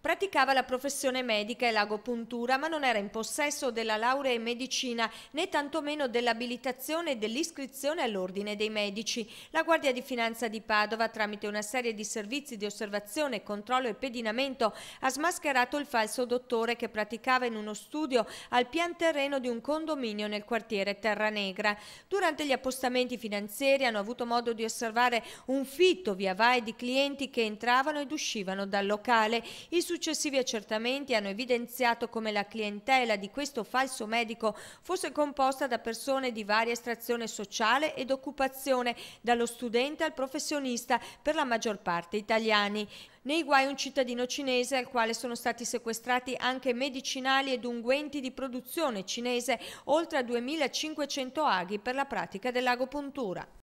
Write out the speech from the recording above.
Praticava la professione medica e l'agopuntura, ma non era in possesso della laurea in medicina né tantomeno dell'abilitazione e dell'iscrizione all'Ordine dei Medici. La Guardia di Finanza di Padova, tramite una serie di servizi di osservazione, controllo e pedinamento, ha smascherato il falso dottore che praticava in uno studio al pian terreno di un condominio nel quartiere Terra Negra. Durante gli appostamenti finanziari hanno avuto modo di osservare un fitto via vai di clienti che entravano ed uscivano dal locale. Il successivi accertamenti hanno evidenziato come la clientela di questo falso medico fosse composta da persone di varia estrazione sociale ed occupazione, dallo studente al professionista, per la maggior parte italiani. Nei guai un cittadino cinese al quale sono stati sequestrati anche medicinali ed unguenti di produzione cinese, oltre a 2500 aghi per la pratica dell'agopuntura.